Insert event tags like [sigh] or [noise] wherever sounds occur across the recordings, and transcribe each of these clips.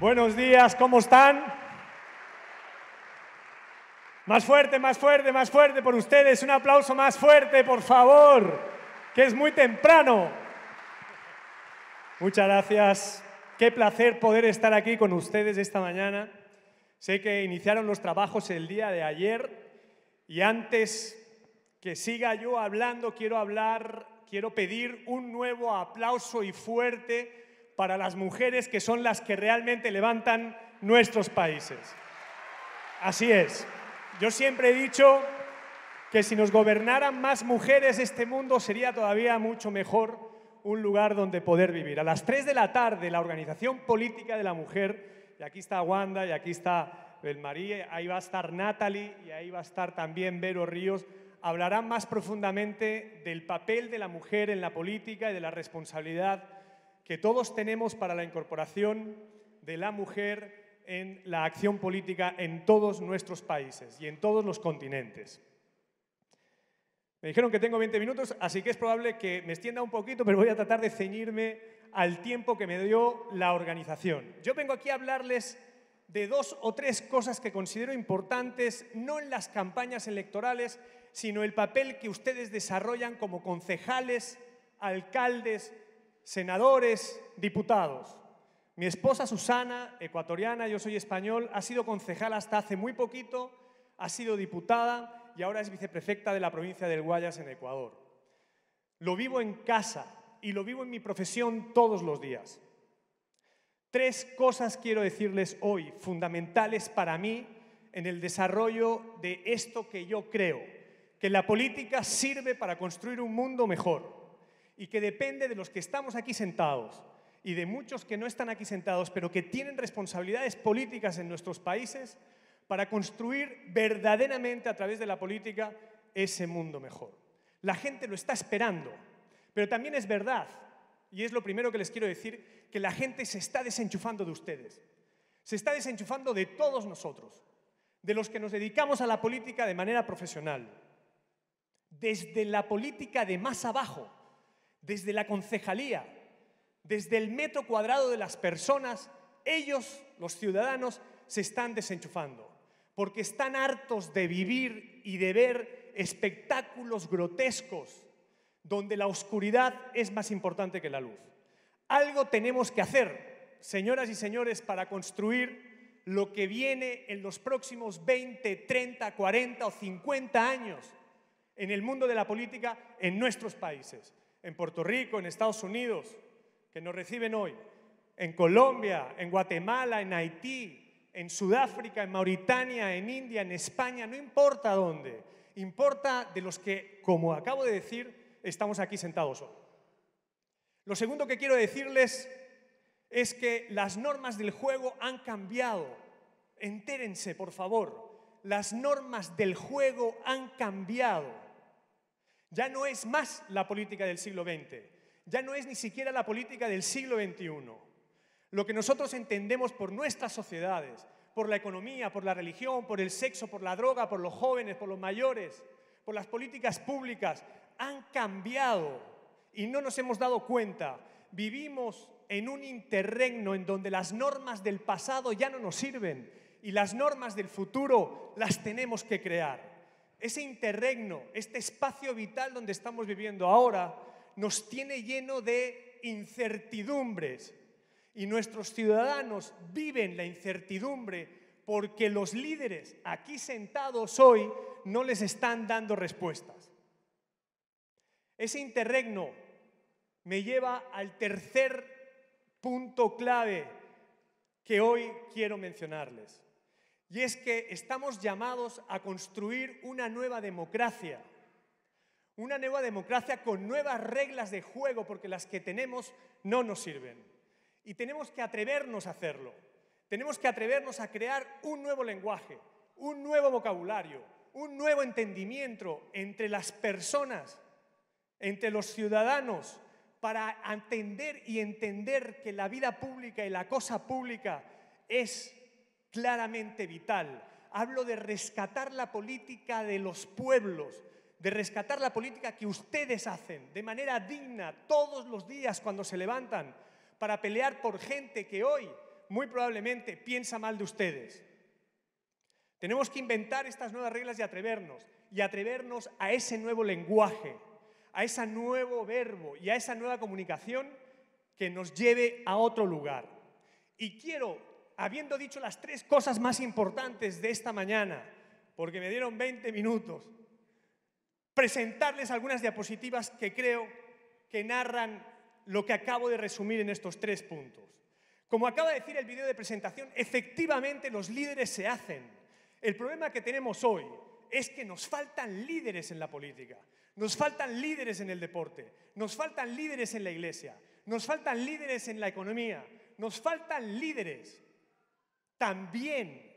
Buenos días, ¿cómo están? Más fuerte, más fuerte, más fuerte por ustedes. Un aplauso más fuerte, por favor, que es muy temprano. Muchas gracias. Qué placer poder estar aquí con ustedes esta mañana. Sé que iniciaron los trabajos el día de ayer y antes que siga yo hablando, quiero hablar, quiero pedir un nuevo aplauso y fuerte para las mujeres que son las que realmente levantan nuestros países. Así es. Yo siempre he dicho que si nos gobernaran más mujeres, este mundo sería todavía mucho mejor un lugar donde poder vivir. A las 3 de la tarde, la Organización Política de la Mujer, y aquí está Wanda, y aquí está Belmarie, ahí va a estar Natalie, y ahí va a estar también Vero Ríos, hablarán más profundamente del papel de la mujer en la política y de la responsabilidad que todos tenemos para la incorporación de la mujer en la acción política en todos nuestros países y en todos los continentes. Me dijeron que tengo 20 minutos, así que es probable que me extienda un poquito, pero voy a tratar de ceñirme al tiempo que me dio la organización. Yo vengo aquí a hablarles de dos o tres cosas que considero importantes, no en las campañas electorales, sino el papel que ustedes desarrollan como concejales, alcaldes, senadores, diputados. Mi esposa Susana, ecuatoriana, yo soy español, ha sido concejal hasta hace muy poquito, ha sido diputada y ahora es viceprefecta de la provincia del Guayas en Ecuador. Lo vivo en casa y lo vivo en mi profesión todos los días. Tres cosas quiero decirles hoy, fundamentales para mí en el desarrollo de esto que yo creo, que la política sirve para construir un mundo mejor y que depende de los que estamos aquí sentados y de muchos que no están aquí sentados, pero que tienen responsabilidades políticas en nuestros países para construir verdaderamente a través de la política ese mundo mejor. La gente lo está esperando, pero también es verdad, y es lo primero que les quiero decir, que la gente se está desenchufando de ustedes, se está desenchufando de todos nosotros, de los que nos dedicamos a la política de manera profesional, desde la política de más abajo desde la concejalía, desde el metro cuadrado de las personas, ellos, los ciudadanos, se están desenchufando, porque están hartos de vivir y de ver espectáculos grotescos donde la oscuridad es más importante que la luz. Algo tenemos que hacer, señoras y señores, para construir lo que viene en los próximos 20, 30, 40 o 50 años en el mundo de la política en nuestros países en Puerto Rico, en Estados Unidos, que nos reciben hoy, en Colombia, en Guatemala, en Haití, en Sudáfrica, en Mauritania, en India, en España, no importa dónde, importa de los que, como acabo de decir, estamos aquí sentados hoy. Lo segundo que quiero decirles es que las normas del juego han cambiado. Entérense, por favor. Las normas del juego han cambiado. Ya no es más la política del siglo XX, ya no es ni siquiera la política del siglo XXI. Lo que nosotros entendemos por nuestras sociedades, por la economía, por la religión, por el sexo, por la droga, por los jóvenes, por los mayores, por las políticas públicas, han cambiado y no nos hemos dado cuenta. Vivimos en un interregno en donde las normas del pasado ya no nos sirven y las normas del futuro las tenemos que crear ese interregno, este espacio vital donde estamos viviendo ahora, nos tiene lleno de incertidumbres. Y nuestros ciudadanos viven la incertidumbre porque los líderes aquí sentados hoy no les están dando respuestas. Ese interregno me lleva al tercer punto clave que hoy quiero mencionarles. Y es que estamos llamados a construir una nueva democracia. Una nueva democracia con nuevas reglas de juego, porque las que tenemos no nos sirven. Y tenemos que atrevernos a hacerlo. Tenemos que atrevernos a crear un nuevo lenguaje, un nuevo vocabulario, un nuevo entendimiento entre las personas, entre los ciudadanos, para entender y entender que la vida pública y la cosa pública es claramente vital. Hablo de rescatar la política de los pueblos, de rescatar la política que ustedes hacen de manera digna todos los días cuando se levantan para pelear por gente que hoy muy probablemente piensa mal de ustedes. Tenemos que inventar estas nuevas reglas y atrevernos, y atrevernos a ese nuevo lenguaje, a ese nuevo verbo y a esa nueva comunicación que nos lleve a otro lugar. Y quiero habiendo dicho las tres cosas más importantes de esta mañana, porque me dieron 20 minutos, presentarles algunas diapositivas que creo que narran lo que acabo de resumir en estos tres puntos. Como acaba de decir el video de presentación, efectivamente los líderes se hacen. El problema que tenemos hoy es que nos faltan líderes en la política, nos faltan líderes en el deporte, nos faltan líderes en la iglesia, nos faltan líderes en la economía, nos faltan líderes también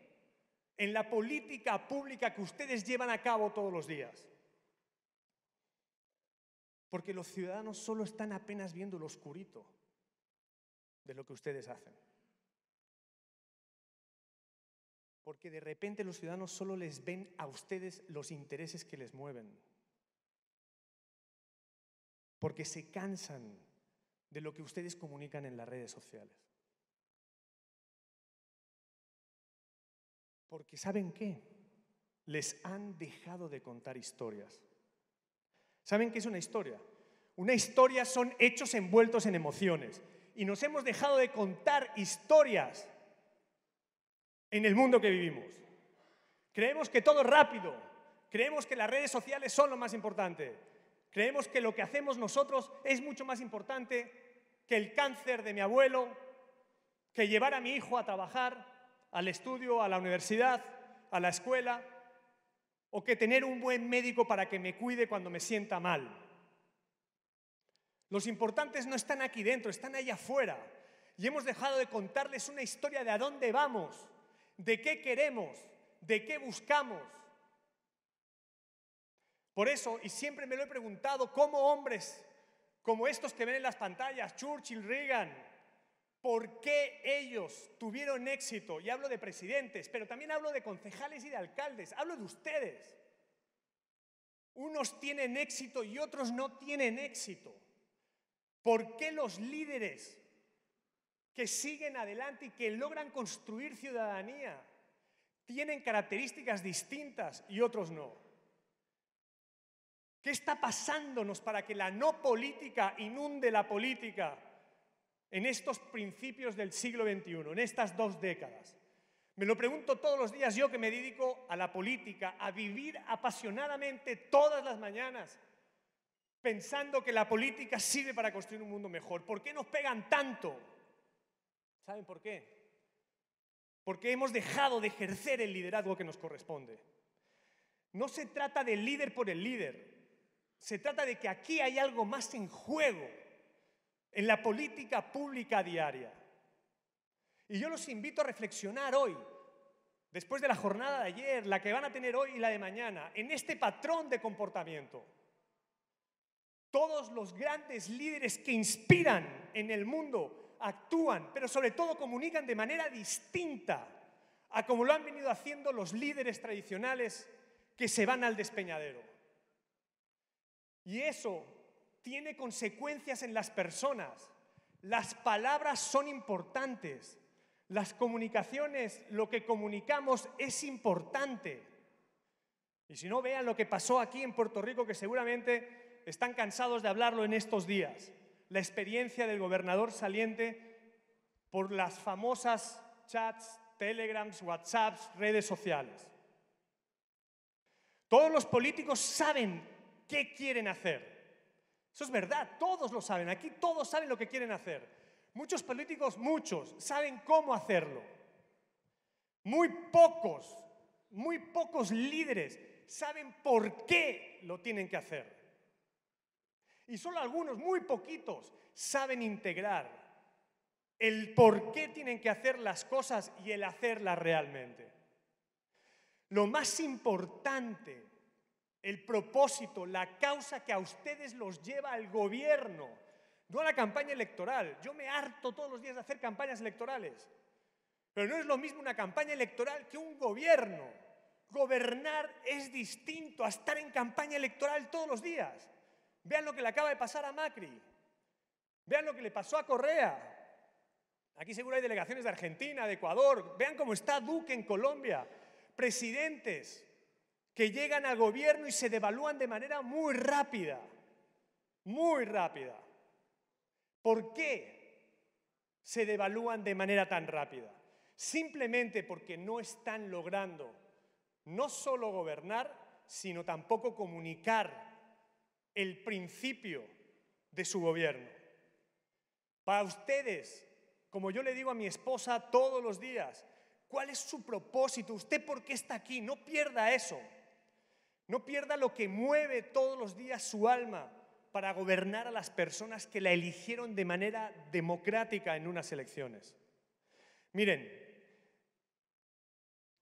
en la política pública que ustedes llevan a cabo todos los días. Porque los ciudadanos solo están apenas viendo lo oscurito de lo que ustedes hacen. Porque de repente los ciudadanos solo les ven a ustedes los intereses que les mueven. Porque se cansan de lo que ustedes comunican en las redes sociales. Porque ¿saben qué? Les han dejado de contar historias. ¿Saben qué es una historia? Una historia son hechos envueltos en emociones. Y nos hemos dejado de contar historias en el mundo que vivimos. Creemos que todo es rápido. Creemos que las redes sociales son lo más importante. Creemos que lo que hacemos nosotros es mucho más importante que el cáncer de mi abuelo, que llevar a mi hijo a trabajar, al estudio, a la universidad, a la escuela, o que tener un buen médico para que me cuide cuando me sienta mal. Los importantes no están aquí dentro, están allá afuera. Y hemos dejado de contarles una historia de a dónde vamos, de qué queremos, de qué buscamos. Por eso, y siempre me lo he preguntado, ¿cómo hombres como estos que ven en las pantallas, Churchill, Reagan, por qué ellos tuvieron éxito, y hablo de presidentes, pero también hablo de concejales y de alcaldes, hablo de ustedes. Unos tienen éxito y otros no tienen éxito. ¿Por qué los líderes que siguen adelante y que logran construir ciudadanía tienen características distintas y otros no? ¿Qué está pasándonos para que la no política inunde la política en estos principios del siglo XXI, en estas dos décadas? Me lo pregunto todos los días yo que me dedico a la política, a vivir apasionadamente todas las mañanas, pensando que la política sirve para construir un mundo mejor. ¿Por qué nos pegan tanto? ¿Saben por qué? Porque hemos dejado de ejercer el liderazgo que nos corresponde. No se trata del líder por el líder, se trata de que aquí hay algo más en juego en la política pública diaria. Y yo los invito a reflexionar hoy, después de la jornada de ayer, la que van a tener hoy y la de mañana, en este patrón de comportamiento. Todos los grandes líderes que inspiran en el mundo actúan, pero sobre todo comunican de manera distinta a como lo han venido haciendo los líderes tradicionales que se van al despeñadero. Y eso tiene consecuencias en las personas. Las palabras son importantes. Las comunicaciones, lo que comunicamos es importante. Y si no, vean lo que pasó aquí en Puerto Rico, que seguramente están cansados de hablarlo en estos días. La experiencia del gobernador saliente por las famosas chats, telegrams, whatsapps, redes sociales. Todos los políticos saben qué quieren hacer. Eso es verdad, todos lo saben, aquí todos saben lo que quieren hacer. Muchos políticos, muchos, saben cómo hacerlo. Muy pocos, muy pocos líderes saben por qué lo tienen que hacer. Y solo algunos, muy poquitos, saben integrar el por qué tienen que hacer las cosas y el hacerlas realmente. Lo más importante el propósito, la causa que a ustedes los lleva al gobierno, no a la campaña electoral. Yo me harto todos los días de hacer campañas electorales, pero no es lo mismo una campaña electoral que un gobierno. Gobernar es distinto a estar en campaña electoral todos los días. Vean lo que le acaba de pasar a Macri. Vean lo que le pasó a Correa. Aquí seguro hay delegaciones de Argentina, de Ecuador. Vean cómo está Duque en Colombia. Presidentes, que llegan al gobierno y se devalúan de manera muy rápida, muy rápida. ¿Por qué se devalúan de manera tan rápida? Simplemente porque no están logrando no solo gobernar, sino tampoco comunicar el principio de su gobierno. Para ustedes, como yo le digo a mi esposa todos los días, ¿cuál es su propósito? ¿Usted por qué está aquí? No pierda eso. No pierda lo que mueve todos los días su alma para gobernar a las personas que la eligieron de manera democrática en unas elecciones. Miren,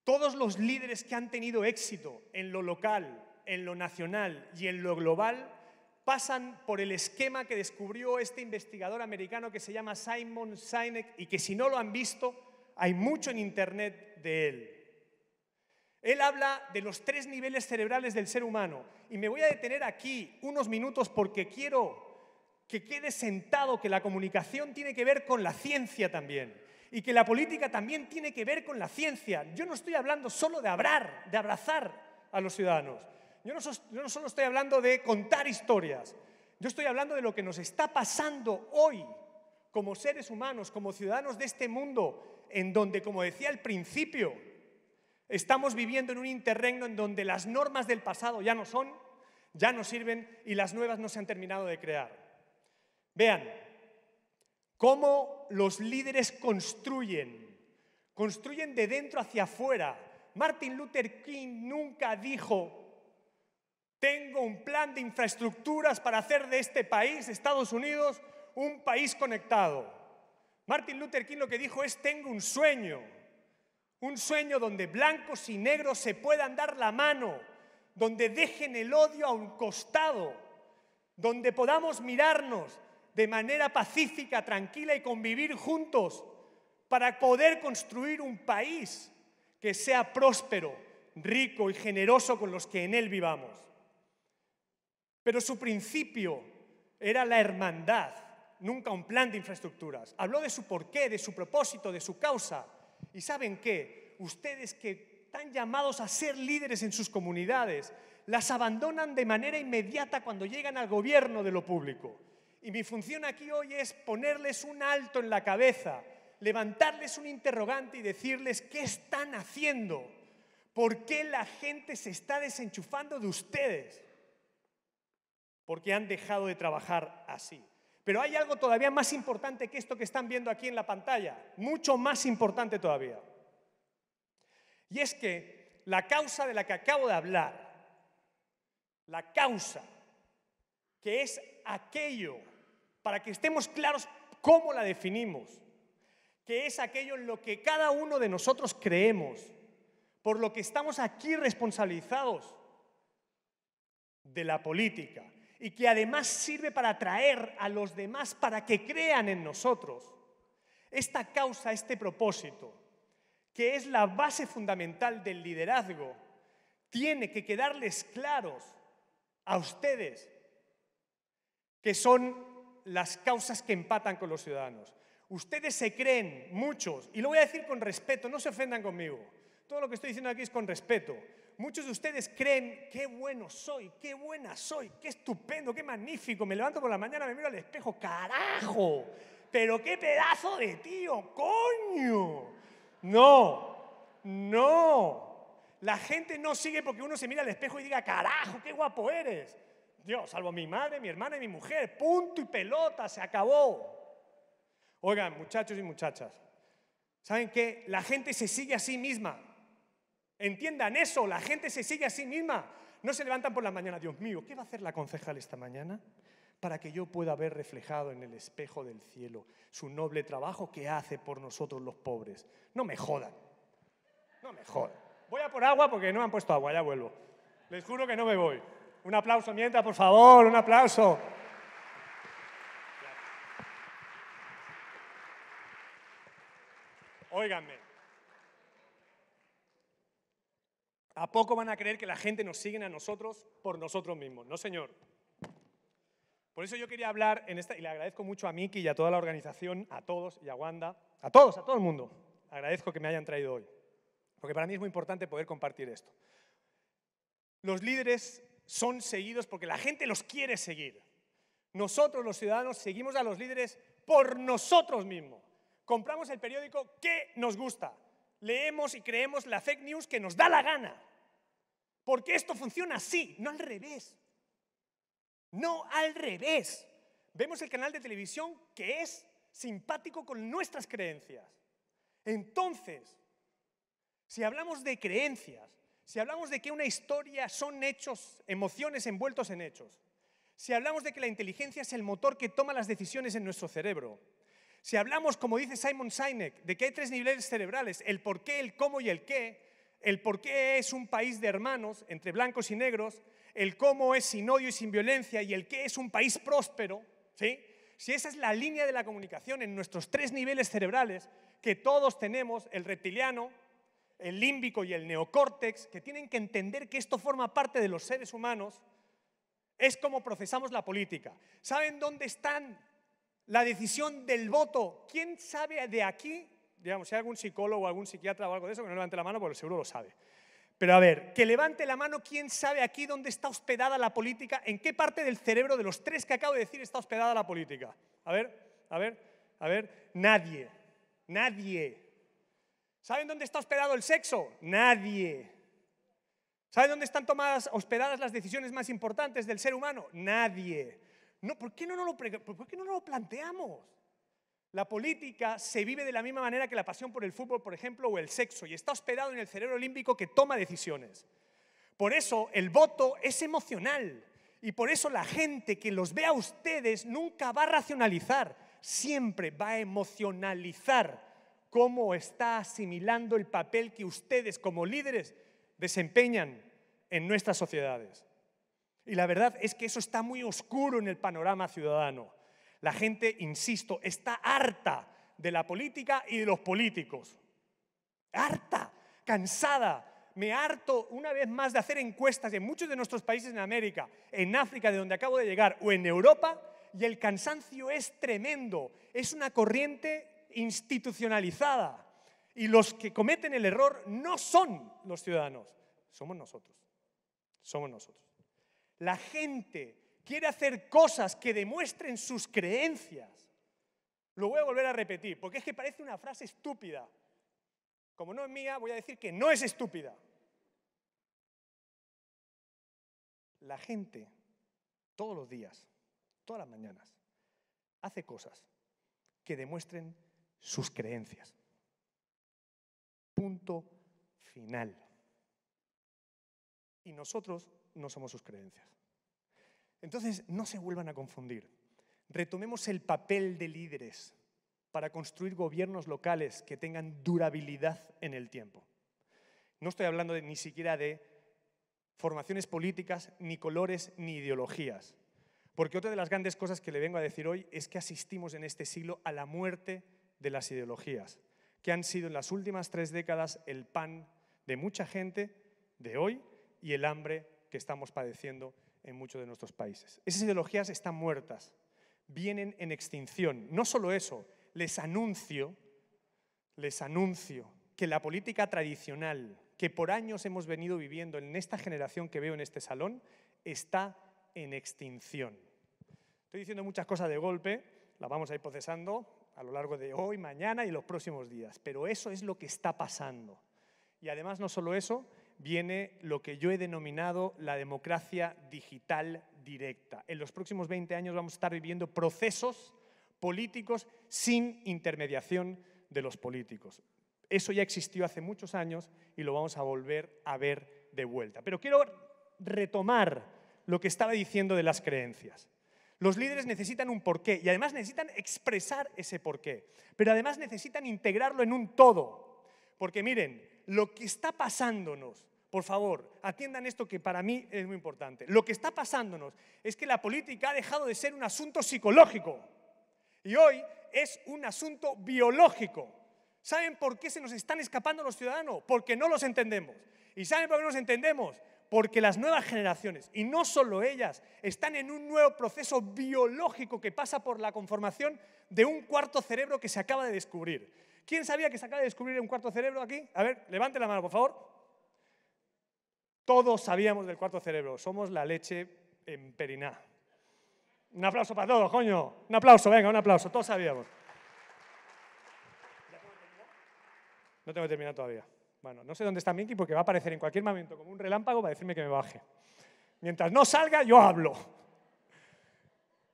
todos los líderes que han tenido éxito en lo local, en lo nacional y en lo global pasan por el esquema que descubrió este investigador americano que se llama Simon Sinek y que si no lo han visto, hay mucho en Internet de él. Él habla de los tres niveles cerebrales del ser humano. Y me voy a detener aquí unos minutos porque quiero que quede sentado que la comunicación tiene que ver con la ciencia también. Y que la política también tiene que ver con la ciencia. Yo no estoy hablando solo de hablar, de abrazar a los ciudadanos. Yo no, yo no solo estoy hablando de contar historias. Yo estoy hablando de lo que nos está pasando hoy como seres humanos, como ciudadanos de este mundo, en donde, como decía al principio, Estamos viviendo en un interregno en donde las normas del pasado ya no son, ya no sirven y las nuevas no se han terminado de crear. Vean cómo los líderes construyen, construyen de dentro hacia afuera. Martin Luther King nunca dijo, tengo un plan de infraestructuras para hacer de este país, Estados Unidos, un país conectado. Martin Luther King lo que dijo es, tengo un sueño un sueño donde blancos y negros se puedan dar la mano, donde dejen el odio a un costado, donde podamos mirarnos de manera pacífica, tranquila y convivir juntos para poder construir un país que sea próspero, rico y generoso con los que en él vivamos. Pero su principio era la hermandad, nunca un plan de infraestructuras. Habló de su porqué, de su propósito, de su causa. Y saben qué, ustedes que están llamados a ser líderes en sus comunidades, las abandonan de manera inmediata cuando llegan al gobierno de lo público. Y mi función aquí hoy es ponerles un alto en la cabeza, levantarles un interrogante y decirles qué están haciendo, por qué la gente se está desenchufando de ustedes, porque han dejado de trabajar así. Pero hay algo todavía más importante que esto que están viendo aquí en la pantalla, mucho más importante todavía. Y es que la causa de la que acabo de hablar, la causa, que es aquello, para que estemos claros cómo la definimos, que es aquello en lo que cada uno de nosotros creemos, por lo que estamos aquí responsabilizados de la política, y que además sirve para atraer a los demás para que crean en nosotros. Esta causa, este propósito, que es la base fundamental del liderazgo, tiene que quedarles claros a ustedes que son las causas que empatan con los ciudadanos. Ustedes se creen, muchos, y lo voy a decir con respeto, no se ofendan conmigo, todo lo que estoy diciendo aquí es con respeto, Muchos de ustedes creen, qué bueno soy, qué buena soy, qué estupendo, qué magnífico. Me levanto por la mañana, me miro al espejo, carajo, pero qué pedazo de tío, coño. No, no. La gente no sigue porque uno se mira al espejo y diga, carajo, qué guapo eres. Dios, salvo mi madre, mi hermana y mi mujer. Punto y pelota, se acabó. Oigan, muchachos y muchachas, ¿saben qué? La gente se sigue a sí misma. Entiendan eso, la gente se sigue a sí misma. No se levantan por la mañana, Dios mío, ¿qué va a hacer la concejal esta mañana? Para que yo pueda ver reflejado en el espejo del cielo su noble trabajo que hace por nosotros los pobres. No me jodan, no me jodan. Voy a por agua porque no me han puesto agua, ya vuelvo. Les juro que no me voy. Un aplauso mientras, por favor, un aplauso. Óiganme. ¿A poco van a creer que la gente nos sigue a nosotros por nosotros mismos? No, señor. Por eso yo quería hablar en esta, y le agradezco mucho a Miki y a toda la organización, a todos y a Wanda, a todos, a todo el mundo. Agradezco que me hayan traído hoy, porque para mí es muy importante poder compartir esto. Los líderes son seguidos porque la gente los quiere seguir. Nosotros, los ciudadanos, seguimos a los líderes por nosotros mismos. Compramos el periódico que nos gusta, leemos y creemos la fake news que nos da la gana. Porque esto funciona así, no al revés. No al revés. Vemos el canal de televisión que es simpático con nuestras creencias. Entonces, si hablamos de creencias, si hablamos de que una historia son hechos, emociones envueltos en hechos, si hablamos de que la inteligencia es el motor que toma las decisiones en nuestro cerebro, si hablamos, como dice Simon Sinek, de que hay tres niveles cerebrales, el por qué, el cómo y el qué, el por qué es un país de hermanos entre blancos y negros, el cómo es sin odio y sin violencia y el qué es un país próspero, ¿sí? Si esa es la línea de la comunicación en nuestros tres niveles cerebrales que todos tenemos, el reptiliano, el límbico y el neocórtex, que tienen que entender que esto forma parte de los seres humanos, es como procesamos la política. ¿Saben dónde están la decisión del voto. ¿Quién sabe de aquí? Digamos, si hay algún psicólogo, algún psiquiatra o algo de eso, que no levante la mano, pues seguro lo sabe. Pero a ver, que levante la mano quién sabe aquí dónde está hospedada la política, en qué parte del cerebro de los tres que acabo de decir está hospedada la política. A ver, a ver, a ver, nadie, nadie. ¿Saben dónde está hospedado el sexo? Nadie. ¿Saben dónde están tomadas, hospedadas las decisiones más importantes del ser humano? Nadie. No, ¿por qué no lo, planteamos? La política se vive de la misma manera que la pasión por el fútbol, por ejemplo, o el sexo, y está hospedado en el cerebro olímpico que toma decisiones. Por eso el voto es emocional y por eso la gente que los ve a ustedes nunca va a racionalizar, siempre va a emocionalizar cómo está asimilando el papel que ustedes como líderes desempeñan en nuestras sociedades. Y la verdad es que eso está muy oscuro en el panorama ciudadano. La gente, insisto, está harta de la política y de los políticos. Harta, cansada. Me harto una vez más de hacer encuestas en muchos de nuestros países en América, en África, de donde acabo de llegar, o en Europa, y el cansancio es tremendo. Es una corriente institucionalizada. Y los que cometen el error no son los ciudadanos, somos nosotros. Somos nosotros. La gente quiere hacer cosas que demuestren sus creencias. Lo voy a volver a repetir, porque es que parece una frase estúpida. Como no es mía, voy a decir que no es estúpida. La gente, todos los días, todas las mañanas, hace cosas que demuestren sus creencias. Punto final. Y nosotros no somos sus creencias. Entonces, no se vuelvan a confundir. Retomemos el papel de líderes para construir gobiernos locales que tengan durabilidad en el tiempo. No estoy hablando ni siquiera de formaciones políticas, ni colores, ni ideologías. Porque otra de las grandes cosas que le vengo a decir hoy es que asistimos en este siglo a la muerte de las ideologías, que han sido en las últimas tres décadas el pan de mucha gente de hoy y el hambre que estamos padeciendo en muchos de nuestros países. Esas ideologías están muertas, vienen en extinción. No solo eso, les anuncio, les anuncio que la política tradicional que por años hemos venido viviendo en esta generación que veo en este salón está en extinción. Estoy diciendo muchas cosas de golpe, las vamos a ir procesando a lo largo de hoy, mañana y los próximos días, pero eso es lo que está pasando. Y además no solo eso, viene lo que yo he denominado la democracia digital directa. En los próximos 20 años vamos a estar viviendo procesos políticos sin intermediación de los políticos. Eso ya existió hace muchos años y lo vamos a volver a ver de vuelta. Pero quiero retomar lo que estaba diciendo de las creencias. Los líderes necesitan un porqué y además necesitan expresar ese porqué, pero además necesitan integrarlo en un todo. Porque miren, lo que está pasándonos por favor, atiendan esto que para mí es muy importante. Lo que está pasándonos es que la política ha dejado de ser un asunto psicológico y hoy es un asunto biológico. ¿Saben por qué se nos están escapando los ciudadanos? Porque no los entendemos. ¿Y saben por qué no los entendemos? Porque las nuevas generaciones, y no solo ellas, están en un nuevo proceso biológico que pasa por la conformación de un cuarto cerebro que se acaba de descubrir. ¿Quién sabía que se acaba de descubrir un cuarto cerebro aquí? A ver, levante la mano, por favor. Todos sabíamos del cuarto cerebro, somos la leche en Periná. Un aplauso para todos, coño. Un aplauso, venga, un aplauso, todos sabíamos. No tengo que todavía. Bueno, no sé dónde está Minky porque va a aparecer en cualquier momento como un relámpago para decirme que me baje. Mientras no salga, yo hablo.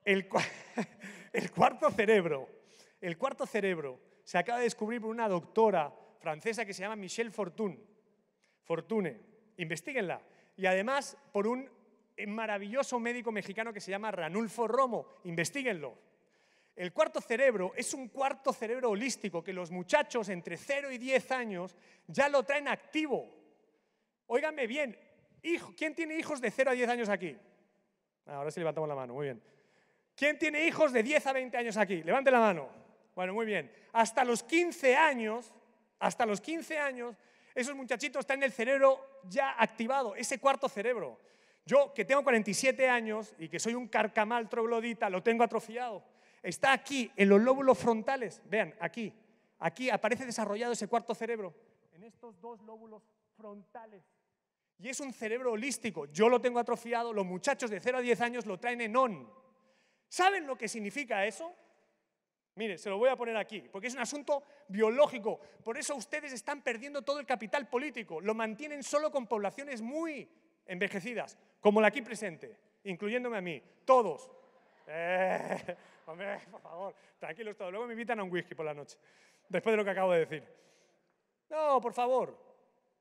El, [laughs] el cuarto cerebro. El cuarto cerebro se acaba de descubrir por una doctora francesa que se llama Michelle Fortune. Fortune Investíguenla. Y además por un maravilloso médico mexicano que se llama Ranulfo Romo. investiguenlo. El cuarto cerebro es un cuarto cerebro holístico que los muchachos entre 0 y 10 años ya lo traen activo. Óigame bien, hijo, ¿quién tiene hijos de 0 a 10 años aquí? Ah, ahora sí levantamos la mano, muy bien. ¿Quién tiene hijos de 10 a 20 años aquí? Levante la mano. Bueno, muy bien. Hasta los 15 años, hasta los 15 años, esos muchachitos están en el cerebro ya activado, ese cuarto cerebro. Yo, que tengo 47 años y que soy un carcamal troglodita, lo tengo atrofiado. Está aquí, en los lóbulos frontales. Vean, aquí. Aquí aparece desarrollado ese cuarto cerebro. En estos dos lóbulos frontales. Y es un cerebro holístico. Yo lo tengo atrofiado. Los muchachos de 0 a 10 años lo traen en on. ¿Saben lo que significa eso? Mire, se lo voy a poner aquí, porque es un asunto biológico. Por eso ustedes están perdiendo todo el capital político. Lo mantienen solo con poblaciones muy envejecidas, como la aquí presente, incluyéndome a mí, todos. Eh, [laughs] hombre, por favor, tranquilos todos. Luego me invitan a un whisky por la noche, después de lo que acabo de decir. No, por favor,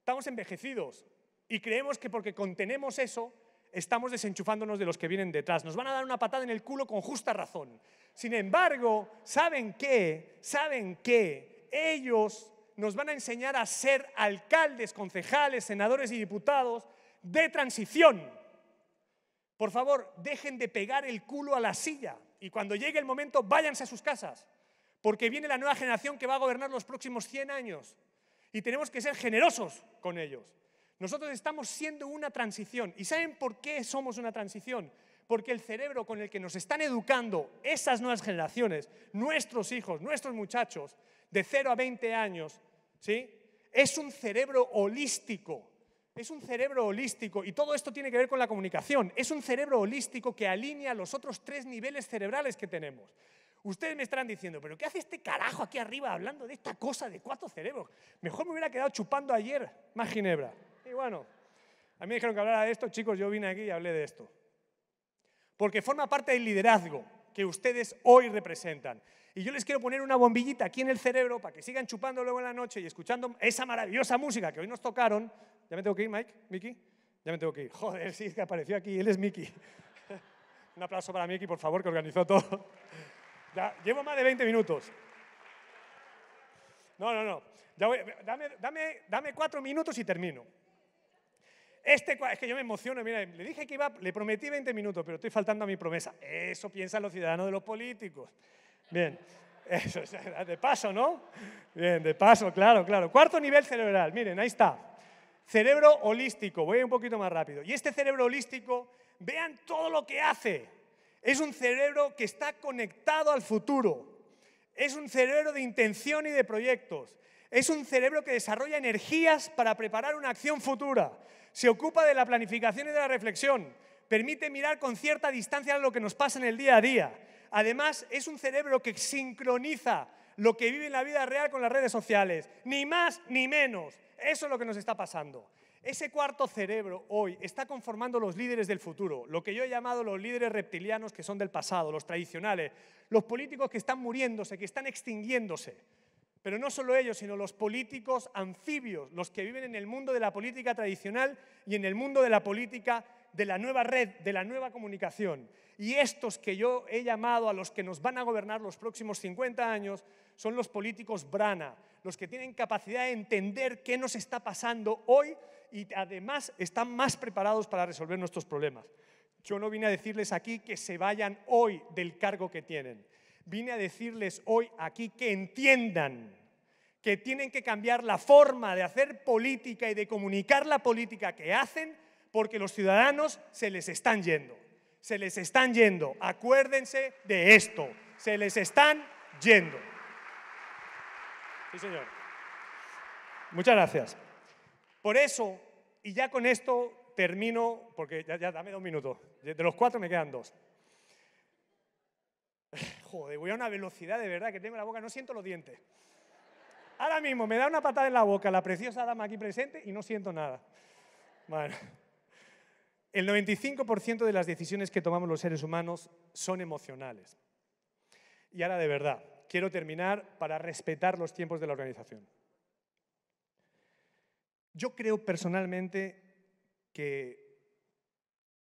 estamos envejecidos y creemos que porque contenemos eso estamos desenchufándonos de los que vienen detrás. Nos van a dar una patada en el culo con justa razón. Sin embargo, ¿saben qué? ¿Saben qué? Ellos nos van a enseñar a ser alcaldes, concejales, senadores y diputados de transición. Por favor, dejen de pegar el culo a la silla y cuando llegue el momento váyanse a sus casas, porque viene la nueva generación que va a gobernar los próximos 100 años y tenemos que ser generosos con ellos. Nosotros estamos siendo una transición. ¿Y saben por qué somos una transición? Porque el cerebro con el que nos están educando esas nuevas generaciones, nuestros hijos, nuestros muchachos, de 0 a 20 años, ¿sí? es un cerebro holístico. Es un cerebro holístico, y todo esto tiene que ver con la comunicación, es un cerebro holístico que alinea los otros tres niveles cerebrales que tenemos. Ustedes me estarán diciendo, pero ¿qué hace este carajo aquí arriba hablando de esta cosa de cuatro cerebros? Mejor me hubiera quedado chupando ayer más Ginebra. Y bueno, a mí me dijeron que hablara de esto, chicos, yo vine aquí y hablé de esto. Porque forma parte del liderazgo que ustedes hoy representan. Y yo les quiero poner una bombillita aquí en el cerebro para que sigan chupando luego en la noche y escuchando esa maravillosa música que hoy nos tocaron. ¿Ya me tengo que ir, Mike? ¿Miki? Ya me tengo que ir. Joder, sí, que apareció aquí, él es Miki. [laughs] Un aplauso para Miki, por favor, que organizó todo. Ya, llevo más de 20 minutos. No, no, no. dame, dame, dame cuatro minutos y termino. Este, es que yo me emociono, mira, le dije que iba, le prometí 20 minutos, pero estoy faltando a mi promesa. Eso piensan los ciudadanos de los políticos. Bien, [laughs] eso, de paso, ¿no? Bien, de paso, claro, claro. Cuarto nivel cerebral, miren, ahí está. Cerebro holístico, voy un poquito más rápido. Y este cerebro holístico, vean todo lo que hace. Es un cerebro que está conectado al futuro. Es un cerebro de intención y de proyectos. Es un cerebro que desarrolla energías para preparar una acción futura se ocupa de la planificación y de la reflexión, permite mirar con cierta distancia lo que nos pasa en el día a día. Además, es un cerebro que sincroniza lo que vive en la vida real con las redes sociales, ni más ni menos. Eso es lo que nos está pasando. Ese cuarto cerebro hoy está conformando los líderes del futuro, lo que yo he llamado los líderes reptilianos que son del pasado, los tradicionales, los políticos que están muriéndose, que están extinguiéndose. Pero no solo ellos, sino los políticos anfibios, los que viven en el mundo de la política tradicional y en el mundo de la política de la nueva red, de la nueva comunicación. Y estos que yo he llamado a los que nos van a gobernar los próximos 50 años son los políticos brana, los que tienen capacidad de entender qué nos está pasando hoy y además están más preparados para resolver nuestros problemas. Yo no vine a decirles aquí que se vayan hoy del cargo que tienen. Vine a decirles hoy aquí que entiendan que tienen que cambiar la forma de hacer política y de comunicar la política que hacen porque los ciudadanos se les están yendo. Se les están yendo. Acuérdense de esto. Se les están yendo. Sí, señor. Muchas gracias. Por eso, y ya con esto termino, porque ya, dame dos minutos. De los cuatro me quedan dos voy a una velocidad de verdad que tengo la boca, no siento los dientes. Ahora mismo me da una patada en la boca la preciosa dama aquí presente y no siento nada. Bueno, el 95% de las decisiones que tomamos los seres humanos son emocionales. Y ahora de verdad, quiero terminar para respetar los tiempos de la organización. Yo creo personalmente que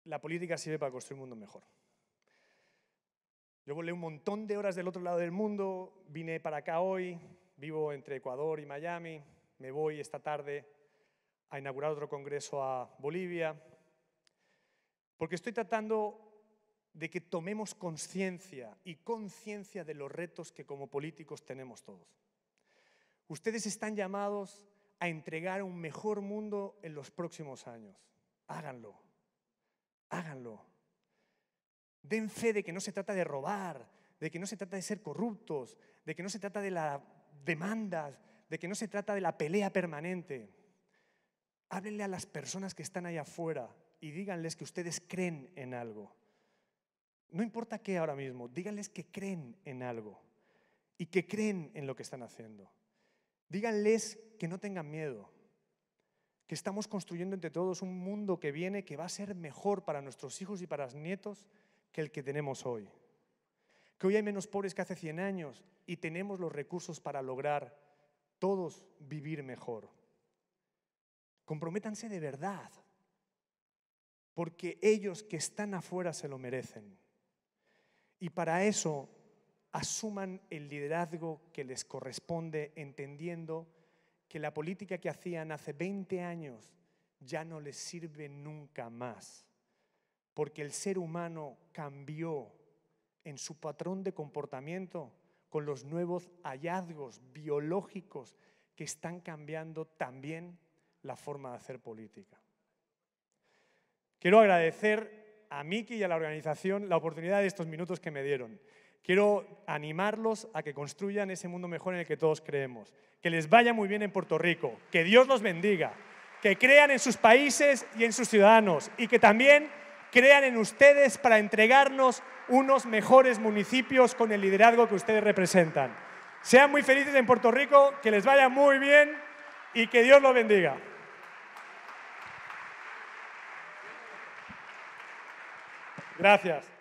la política sirve para construir un mundo mejor. Yo volé un montón de horas del otro lado del mundo, vine para acá hoy, vivo entre Ecuador y Miami, me voy esta tarde a inaugurar otro congreso a Bolivia, porque estoy tratando de que tomemos conciencia y conciencia de los retos que como políticos tenemos todos. Ustedes están llamados a entregar un mejor mundo en los próximos años. Háganlo, háganlo. Den fe de que no se trata de robar, de que no se trata de ser corruptos, de que no se trata de las demandas, de que no se trata de la pelea permanente. Háblenle a las personas que están allá afuera y díganles que ustedes creen en algo. No importa qué ahora mismo, díganles que creen en algo y que creen en lo que están haciendo. Díganles que no tengan miedo, que estamos construyendo entre todos un mundo que viene, que va a ser mejor para nuestros hijos y para los nietos que el que tenemos hoy. Que hoy hay menos pobres que hace 100 años y tenemos los recursos para lograr todos vivir mejor. Comprométanse de verdad, porque ellos que están afuera se lo merecen. Y para eso asuman el liderazgo que les corresponde, entendiendo que la política que hacían hace 20 años ya no les sirve nunca más porque el ser humano cambió en su patrón de comportamiento con los nuevos hallazgos biológicos que están cambiando también la forma de hacer política. Quiero agradecer a Miki y a la organización la oportunidad de estos minutos que me dieron. Quiero animarlos a que construyan ese mundo mejor en el que todos creemos. Que les vaya muy bien en Puerto Rico, que Dios los bendiga, que crean en sus países y en sus ciudadanos y que también crean en ustedes para entregarnos unos mejores municipios con el liderazgo que ustedes representan. Sean muy felices en Puerto Rico, que les vaya muy bien y que Dios los bendiga. Gracias.